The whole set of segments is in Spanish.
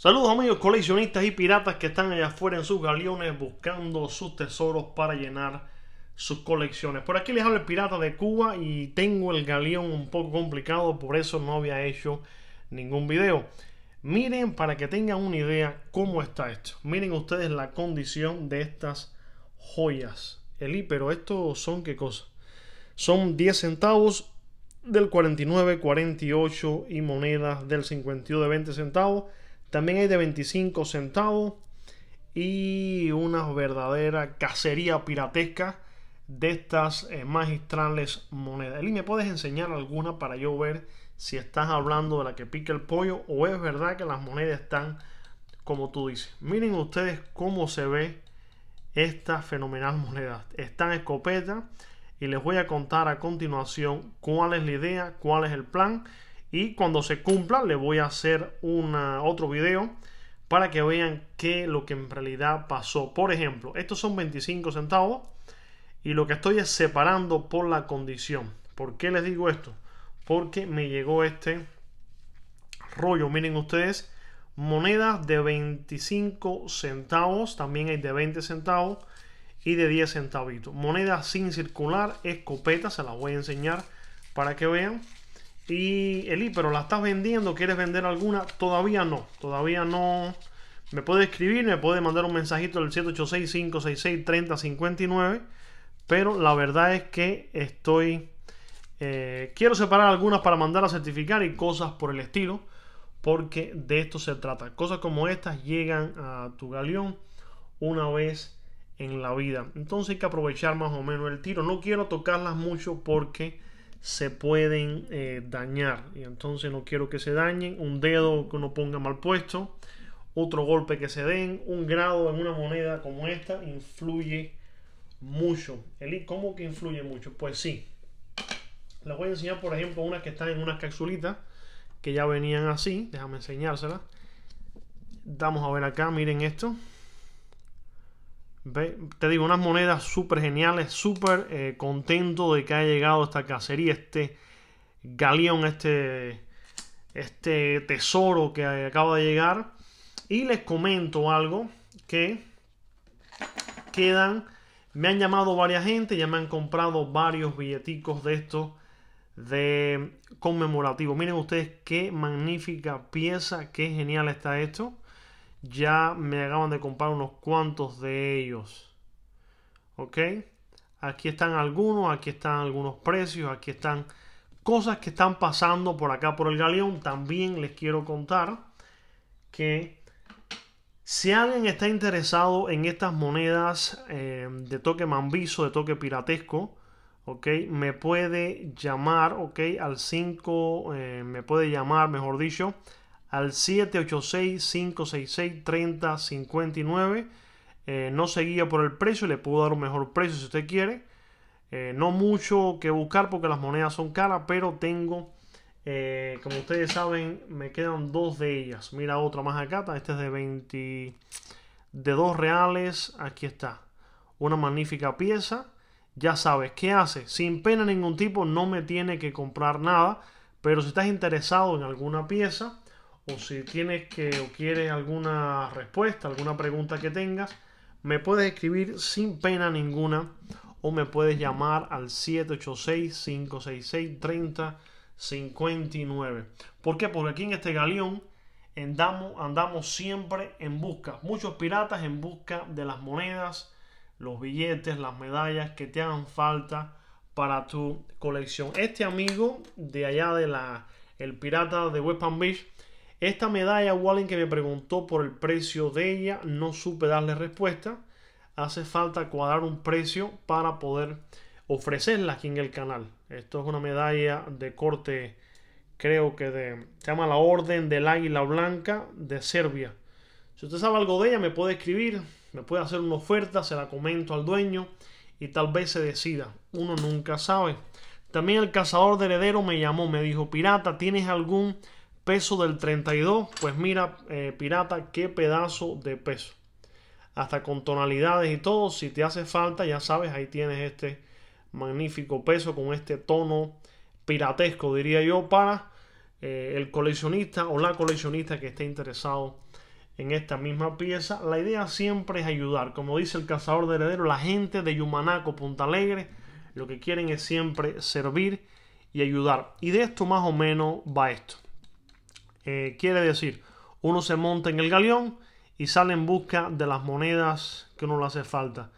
Saludos amigos coleccionistas y piratas que están allá afuera en sus galeones buscando sus tesoros para llenar sus colecciones. Por aquí les hablo el pirata de Cuba y tengo el galeón un poco complicado, por eso no había hecho ningún video. Miren para que tengan una idea cómo está esto. Miren ustedes la condición de estas joyas. Elí pero estos son qué cosas, Son 10 centavos del 49, 48 y monedas del 51 de 20 centavos. También hay de 25 centavos y una verdadera cacería piratesca de estas eh, magistrales monedas. y ¿me puedes enseñar alguna para yo ver si estás hablando de la que pica el pollo o es verdad que las monedas están como tú dices? Miren ustedes cómo se ve esta fenomenal moneda. están en escopeta y les voy a contar a continuación cuál es la idea, cuál es el plan y cuando se cumpla le voy a hacer otro video para que vean qué lo que en realidad pasó. Por ejemplo, estos son 25 centavos y lo que estoy es separando por la condición. ¿Por qué les digo esto? Porque me llegó este rollo. Miren ustedes, monedas de 25 centavos, también hay de 20 centavos y de 10 centavitos. Monedas sin circular, escopetas, se las voy a enseñar para que vean. Y Eli, pero la estás vendiendo, ¿quieres vender alguna? Todavía no, todavía no. Me puede escribir, me puede mandar un mensajito al 786-566-3059. Pero la verdad es que estoy... Eh, quiero separar algunas para mandar a certificar y cosas por el estilo. Porque de esto se trata. Cosas como estas llegan a tu galeón una vez en la vida. Entonces hay que aprovechar más o menos el tiro. No quiero tocarlas mucho porque se pueden eh, dañar y entonces no quiero que se dañen un dedo que uno ponga mal puesto otro golpe que se den un grado en una moneda como esta influye mucho Eli, ¿cómo que influye mucho? pues sí les voy a enseñar por ejemplo unas que están en unas capsulitas que ya venían así déjame enseñárselas vamos a ver acá miren esto te digo, unas monedas súper geniales, súper eh, contento de que haya llegado esta cacería, este galeón, este, este tesoro que acaba de llegar. Y les comento algo que quedan, me han llamado varias gente, ya me han comprado varios billeticos de estos de conmemorativo. Miren ustedes qué magnífica pieza, qué genial está esto. Ya me acaban de comprar unos cuantos de ellos. ¿Ok? Aquí están algunos, aquí están algunos precios, aquí están cosas que están pasando por acá por el galeón. También les quiero contar que si alguien está interesado en estas monedas eh, de toque mambizo, de toque piratesco, ¿ok? Me puede llamar, ¿ok? Al 5, eh, me puede llamar, mejor dicho, al 786-566-3059. Eh, no seguía por el precio, le puedo dar un mejor precio si usted quiere. Eh, no mucho que buscar porque las monedas son caras, pero tengo, eh, como ustedes saben, me quedan dos de ellas. Mira otra más acá, esta es de 20, de 2 reales, aquí está. Una magnífica pieza. Ya sabes, ¿qué hace? Sin pena ningún tipo, no me tiene que comprar nada. Pero si estás interesado en alguna pieza, o si tienes que o quieres alguna respuesta, alguna pregunta que tengas, me puedes escribir sin pena ninguna o me puedes llamar al 786-566-3059. ¿Por qué? Porque aquí en este galeón andamos, andamos siempre en busca, muchos piratas en busca de las monedas, los billetes, las medallas que te hagan falta para tu colección. Este amigo de allá de la el pirata de West Beach esta medalla Wallen que me preguntó por el precio de ella, no supe darle respuesta. Hace falta cuadrar un precio para poder ofrecerla aquí en el canal. Esto es una medalla de corte, creo que de, se llama la Orden del Águila Blanca de Serbia. Si usted sabe algo de ella, me puede escribir, me puede hacer una oferta, se la comento al dueño y tal vez se decida. Uno nunca sabe. También el cazador de heredero me llamó, me dijo, pirata, ¿tienes algún Peso del 32, pues mira, eh, pirata, qué pedazo de peso. Hasta con tonalidades y todo, si te hace falta, ya sabes, ahí tienes este magnífico peso con este tono piratesco, diría yo, para eh, el coleccionista o la coleccionista que esté interesado en esta misma pieza. La idea siempre es ayudar, como dice el cazador de heredero la gente de Yumanaco, Punta Alegre, lo que quieren es siempre servir y ayudar. Y de esto más o menos va esto. Eh, quiere decir, uno se monta en el galeón y sale en busca de las monedas que uno le hace falta.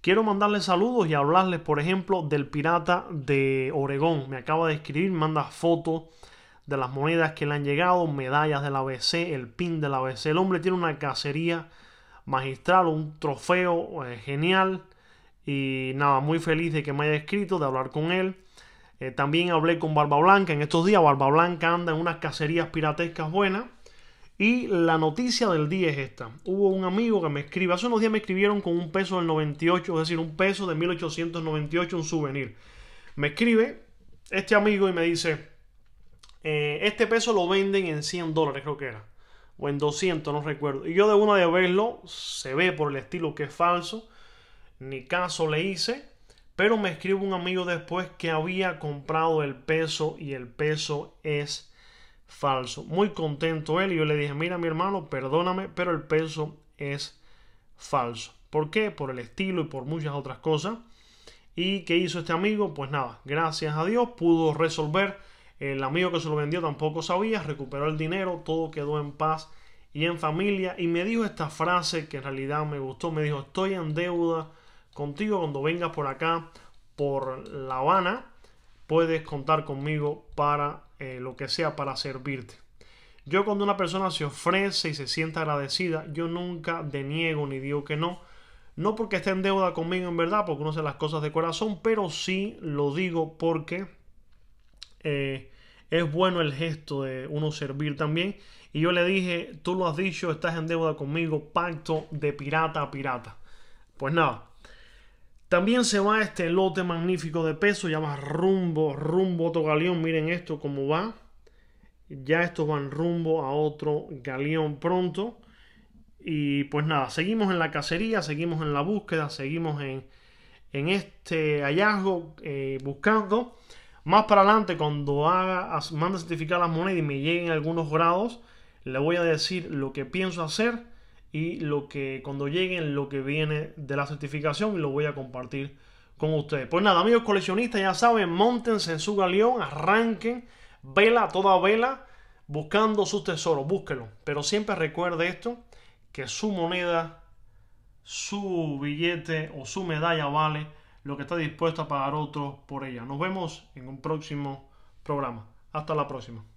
Quiero mandarles saludos y hablarles, por ejemplo, del pirata de Oregón. Me acaba de escribir, manda fotos de las monedas que le han llegado, medallas del ABC, el pin del ABC. El hombre tiene una cacería magistral, un trofeo eh, genial. Y nada, muy feliz de que me haya escrito, de hablar con él. Eh, también hablé con Barba Blanca en estos días. Barba Blanca anda en unas cacerías piratescas buenas. Y la noticia del día es esta. Hubo un amigo que me escribe. Hace unos días me escribieron con un peso del 98, es decir, un peso de 1898, un souvenir. Me escribe este amigo y me dice, eh, este peso lo venden en 100 dólares, creo que era. O en 200, no recuerdo. Y yo de una vez verlo, se ve por el estilo que es falso. Ni caso le hice. Pero me escribe un amigo después que había comprado el peso y el peso es falso. Muy contento él y yo le dije, mira mi hermano, perdóname, pero el peso es falso. ¿Por qué? Por el estilo y por muchas otras cosas. ¿Y qué hizo este amigo? Pues nada, gracias a Dios pudo resolver. El amigo que se lo vendió tampoco sabía, recuperó el dinero, todo quedó en paz y en familia. Y me dijo esta frase que en realidad me gustó, me dijo, estoy en deuda contigo cuando vengas por acá, por La Habana. Puedes contar conmigo para eh, lo que sea para servirte. Yo cuando una persona se ofrece y se sienta agradecida, yo nunca deniego ni digo que no. No porque esté en deuda conmigo en verdad, porque no sé las cosas de corazón, pero sí lo digo porque eh, es bueno el gesto de uno servir también. Y yo le dije, tú lo has dicho, estás en deuda conmigo, pacto de pirata a pirata. Pues nada, también se va este lote magnífico de peso, ya va rumbo, rumbo a otro galeón. Miren esto cómo va. Ya estos van rumbo a otro galeón pronto. Y pues nada, seguimos en la cacería, seguimos en la búsqueda, seguimos en, en este hallazgo eh, buscando. Más para adelante, cuando haga, mande certificar las monedas y me lleguen algunos grados, le voy a decir lo que pienso hacer y lo que cuando lleguen lo que viene de la certificación lo voy a compartir con ustedes. Pues nada, amigos coleccionistas, ya saben, montense en su galeón, arranquen, vela toda vela, buscando sus tesoros, búsquelo. Pero siempre recuerde esto, que su moneda, su billete o su medalla vale lo que está dispuesto a pagar otro por ella. Nos vemos en un próximo programa. Hasta la próxima.